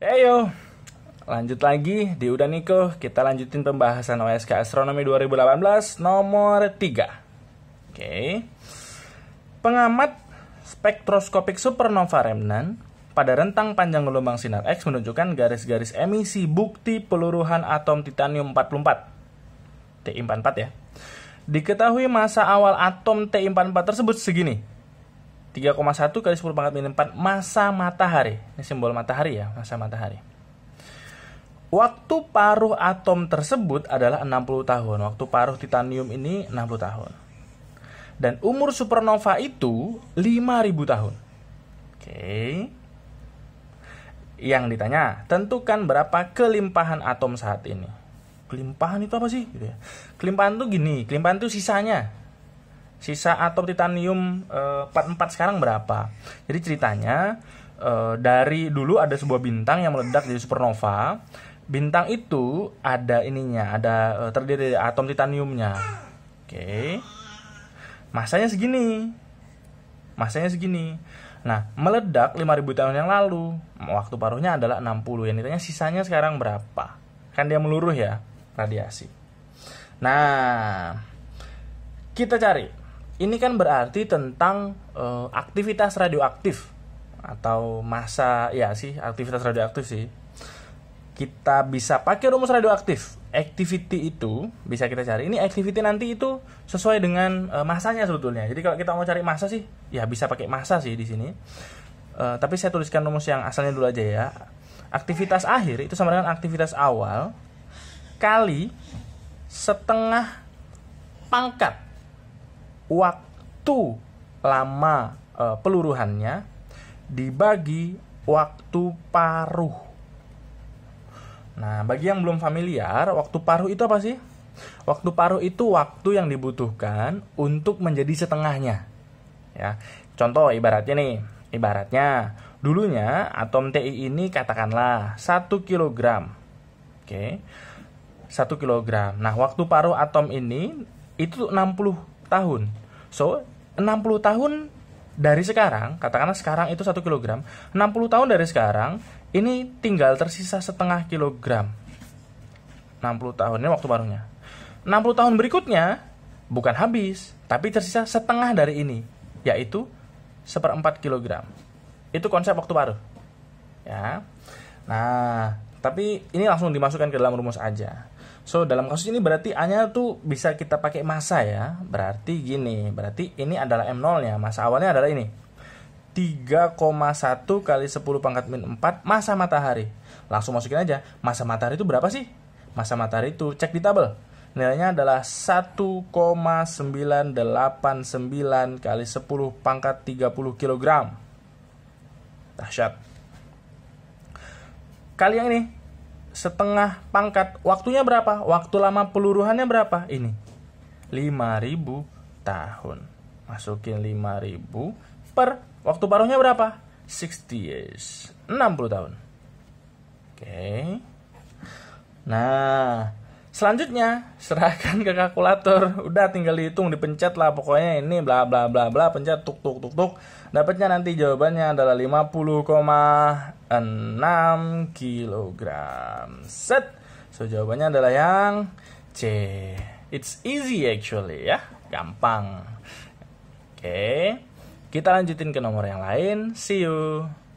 Heyo, lanjut lagi di Udah Niko, kita lanjutin pembahasan OSK Astronomi 2018 nomor 3. Oke. Pengamat spektroskopik supernova remnan pada rentang panjang gelombang sinar X menunjukkan garis-garis emisi bukti peluruhan atom titanium 44. Ti44 ya. Diketahui masa awal atom Ti44 tersebut segini, 3,1 kali 10 pangkat minus 4 masa matahari. Ini simbol matahari ya, masa matahari. Waktu paruh atom tersebut adalah 60 tahun. Waktu paruh titanium ini 60 tahun. Dan umur supernova itu 5000 tahun. Oke. Yang ditanya, tentukan berapa kelimpahan atom saat ini. Kelimpahan itu apa sih? Gitu ya. Kelimpahan itu gini, kelimpahan itu sisanya sisa atom titanium uh, eh, 44 sekarang berapa. Jadi ceritanya uh, dari dulu ada sebuah bintang yang meledak jadi supernova. Bintang itu ada ininya, ada uh, terdiri dari atom titaniumnya. Oke. Okay. Masanya segini. Masanya segini. Nah, meledak 5000 tahun yang lalu. Waktu paruhnya adalah 60. Yang ditanya sisanya sekarang berapa? Kan dia meluruh ya, radiasi. Nah, kita cari ini kan berarti tentang uh, aktivitas radioaktif atau masa ya sih aktivitas radioaktif sih kita bisa pakai rumus radioaktif activity itu bisa kita cari ini activity nanti itu sesuai dengan uh, eh, masanya sebetulnya jadi kalau kita mau cari masa sih ya bisa pakai masa sih di sini uh, tapi saya tuliskan rumus yang asalnya dulu aja ya aktivitas akhir itu sama dengan aktivitas awal kali setengah pangkat waktu lama e, peluruhannya dibagi waktu paruh. Nah, bagi yang belum familiar, waktu paruh itu apa sih? Waktu paruh itu waktu yang dibutuhkan untuk menjadi setengahnya. Ya. Contoh ibaratnya nih, ibaratnya dulunya atom TI ini katakanlah 1 kg. Oke. 1 kg. Nah, waktu paruh atom ini itu 60 tahun. So, 60 tahun dari sekarang, katakanlah sekarang itu 1 kilogram, 60 tahun dari sekarang, ini tinggal tersisa setengah kilogram. 60 tahun, ini waktu barunya, 60 tahun berikutnya, bukan habis, tapi tersisa setengah dari ini, yaitu seperempat kilogram. Itu konsep waktu baru, Ya. Nah, tapi ini langsung dimasukkan ke dalam rumus aja. So dalam kasus ini berarti A-nya tuh bisa kita pakai masa ya. Berarti gini, berarti ini adalah M0-nya. Masa awalnya adalah ini. 3,1 kali 10 pangkat min 4 masa matahari. Langsung masukin aja. Masa matahari itu berapa sih? Masa matahari itu cek di tabel. Nilainya adalah 1,989 kali 10 pangkat 30 kg. Dahsyat. Kali yang ini setengah pangkat waktunya berapa waktu lama peluruhannya berapa ini 5000 tahun masukin 5000 per waktu paruhnya berapa 60 years 60 tahun oke okay. nah Selanjutnya, serahkan ke kalkulator. Udah tinggal dihitung, dipencet lah pokoknya ini bla bla bla bla pencet tuk tuk tuk tuk. Dapatnya nanti jawabannya adalah 50,6 kg. Set. So jawabannya adalah yang C. It's easy actually ya. Gampang. Oke. Okay. Kita lanjutin ke nomor yang lain. See you.